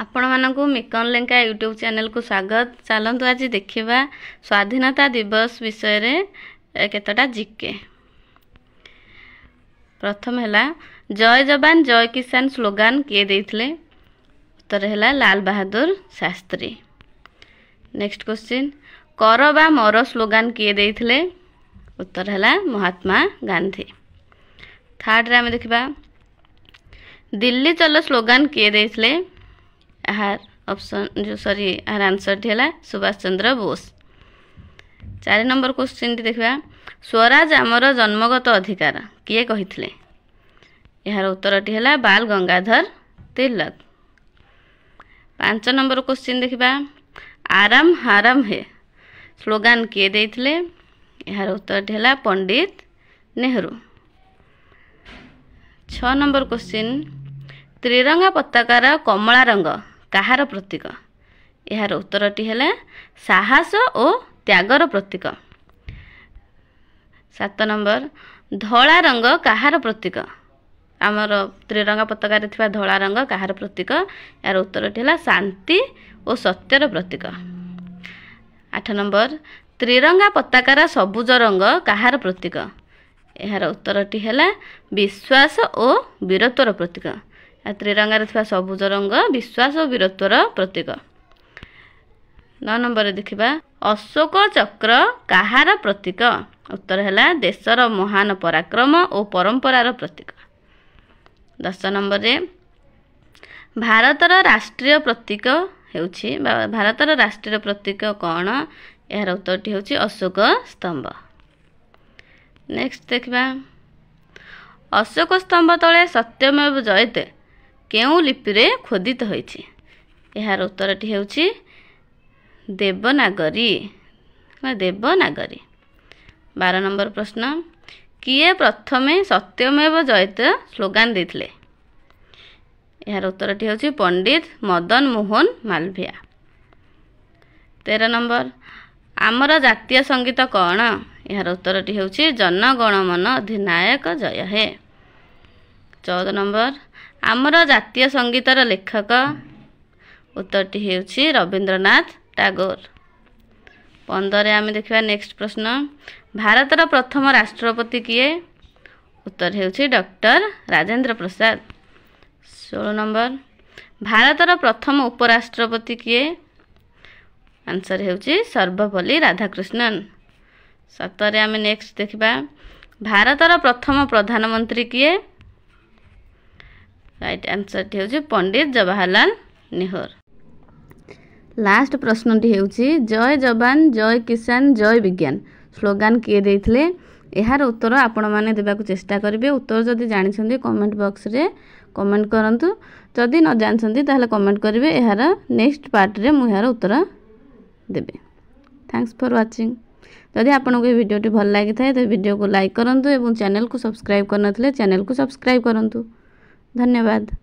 ଆପଣମାନଙ୍କୁ ମିକନ ଲେଙ୍କା ୟୁଟ୍ୟୁବ୍ ଚ୍ୟାନେଲକୁ ସ୍ୱାଗତ ଚାଲନ୍ତୁ ଆଜି ଦେଖିବା ସ୍ୱାଧୀନତା ଦିବସ ବିଷୟରେ କେତେଟା ଜିକେ ପ୍ରଥମ ହେଲା ଜୟ ଯବାନ ଜୟ କିଷାନ ସ୍ଲୋଗାନ କିଏ ଦେଇଥିଲେ ଉତ୍ତର ହେଲା ଲାଲ ବାହାଦୁର ଶାସ୍ତ୍ରୀ ନେକ୍ସଟ କ୍ୱେଶ୍ଚିନ୍ କର ବା ମର ସ୍ଲୋଗାନ କିଏ ଦେଇଥିଲେ ଉତ୍ତର ହେଲା ମହାତ୍ମା ଗାନ୍ଧୀ ଥାର୍ଡ଼ରେ ଆମେ ଦେଖିବା ଦିଲ୍ଲୀ ଚଲ ସ୍ଲୋଗାନ କିଏ ଦେଇଥିଲେ आहार अप्सन जो सरी आहार आन्सर टी सुभाष चन्द्र बोस चार नम्बर क्वश्चिन्टी देखा स्वराज आमर जन्मगत अधिकार कि यहाँ उत्तर टी गंगाधर तिलक पाँच नम्बर क्वेश्चन देखा आराम हराम हे स्लोन् किएर उत्तर नेहरू छ नंबर क्वेश्चन त्रिरंगा पताकार रंग କାହାର ପ୍ରତୀକ ଏହାର ଉତ୍ତରଟି ହେଲା ସାହସ ଓ ତ୍ୟାଗର ପ୍ରତୀକ ସାତ ନମ୍ବର ଧଳା ରଙ୍ଗ କାହାର ପ୍ରତୀକ ଆମର ତ୍ରିରଙ୍ଗା ପତାକାରେ ଥିବା ଧଳା ରଙ୍ଗ କାହାର ପ୍ରତୀକ ଏହାର ଉତ୍ତରଟି ହେଲା ଶାନ୍ତି ଓ ସତ୍ୟର ପ୍ରତୀକ ଆଠ ନମ୍ବର ତ୍ରିରଙ୍ଗା ପତାକାର ସବୁଜ ରଙ୍ଗ କାହାର ପ୍ରତୀକ ଏହାର ଉତ୍ତରଟି ହେଲା ବିଶ୍ୱାସ ଓ ବୀରତ୍ୱର ପ୍ରତୀକ ଆଉ ତ୍ରିରଙ୍ଗାରେ ଥିବା ସବୁଜ ରଙ୍ଗ ବିଶ୍ୱାସ ଓ ବୀରତ୍ୱର ପ୍ରତୀକ ନଅ ନମ୍ବରରେ ଦେଖିବା ଅଶୋକ ଚକ୍ର କାହାର ପ୍ରତୀକ ଉତ୍ତର ହେଲା ଦେଶର ମହାନ ପରାକ୍ରମ ଓ ପରମ୍ପରାର ପ୍ରତୀକ ଦଶ ନମ୍ବରରେ ଭାରତର ରାଷ୍ଟ୍ରୀୟ ପ୍ରତୀକ ହେଉଛି ବା ଭାରତର ରାଷ୍ଟ୍ରୀୟ ପ୍ରତୀକ କ'ଣ ଏହାର ଉତ୍ତରଟି ହେଉଛି ଅଶୋକ ସ୍ତମ୍ଭ ନେକ୍ସଟ ଦେଖିବା ଅଶୋକ ସ୍ତମ୍ଭ ତଳେ ସତ୍ୟମେବ ଜୟତେ କେଉଁ ଲିପିରେ ଖୋଦିତ ହୋଇଛି ଏହାର ଉତ୍ତରଟି ହେଉଛି ଦେବନାଗରୀ ଦେବନାଗରୀ ବାର ନମ୍ବର ପ୍ରଶ୍ନ କିଏ ପ୍ରଥମେ ସତ୍ୟମେବ ଜୟିତ ସ୍ଲୋଗାନ ଦେଇଥିଲେ ଏହାର ଉତ୍ତରଟି ହେଉଛି ପଣ୍ଡିତ ମଦନ ମୋହନ ମାଲଭିଆ ତେର ନମ୍ବର ଆମର ଜାତୀୟ ସଙ୍ଗୀତ କ'ଣ ଏହାର ଉତ୍ତରଟି ହେଉଛି ଜନଗଣମନ ଅଧିନାୟକ ଜୟ ହେ ଚଉଦ ନମ୍ବର ଆମର ଜାତୀୟ ସଙ୍ଗୀତର ଲେଖକ ଉତ୍ତରଟି ହେଉଛି ରବୀନ୍ଦ୍ରନାଥ ଟାଗୋର ପନ୍ଦରରେ ଆମେ ଦେଖିବା ନେକ୍ସଟ ପ୍ରଶ୍ନ ଭାରତର ପ୍ରଥମ ରାଷ୍ଟ୍ରପତି କିଏ ଉତ୍ତର ହେଉଛି ଡକ୍ଟର ରାଜେନ୍ଦ୍ର ପ୍ରସାଦ ଷୋହଳ ନମ୍ବର ଭାରତର ପ୍ରଥମ ଉପରାଷ୍ଟ୍ରପତି କିଏ ଆନ୍ସର୍ ହେଉଛି ସର୍ବପଲ୍ଲୀ ରାଧାକୃଷ୍ଣନ ସତରେ ଆମେ ନେକ୍ସଟ ଦେଖିବା ଭାରତର ପ୍ରଥମ ପ୍ରଧାନମନ୍ତ୍ରୀ କିଏ ରାଇଟ୍ ଆନ୍ସର୍ଟି ହେଉଛି ପଣ୍ଡିତ ଜବାହରଲାଲ ନେହର ଲାଷ୍ଟ ପ୍ରଶ୍ନଟି ହେଉଛି ଜୟ ଯବାନ ଜୟ କିଷାନ ଜୟ ବିଜ୍ଞାନ ସ୍ଲୋଗାନ କିଏ ଦେଇଥିଲେ ଏହାର ଉତ୍ତର ଆପଣମାନେ ଦେବାକୁ ଚେଷ୍ଟା କରିବେ ଉତ୍ତର ଯଦି ଜାଣିଛନ୍ତି କମେଣ୍ଟ ବକ୍ସରେ କମେଣ୍ଟ କରନ୍ତୁ ଯଦି ନ ଜାଣିଛନ୍ତି ତାହେଲେ କମେଣ୍ଟ କରିବେ ଏହାର ନେକ୍ସଟ ପାର୍ଟରେ ମୁଁ ଏହାର ଉତ୍ତର ଦେବି ଥ୍ୟାଙ୍କସ୍ ଫର୍ ୱାଚିଂ ଯଦି ଆପଣଙ୍କୁ ଏ ଭିଡ଼ିଓଟି ଭଲ ଲାଗିଥାଏ ତେବେ ଭିଡ଼ିଓକୁ ଲାଇକ୍ କରନ୍ତୁ ଏବଂ ଚ୍ୟାନେଲକୁ ସବସ୍କ୍ରାଇବ୍ କରିନଥିଲେ ଚ୍ୟାନେଲକୁ ସବସ୍କ୍ରାଇବ୍ କରନ୍ତୁ धन्यवाद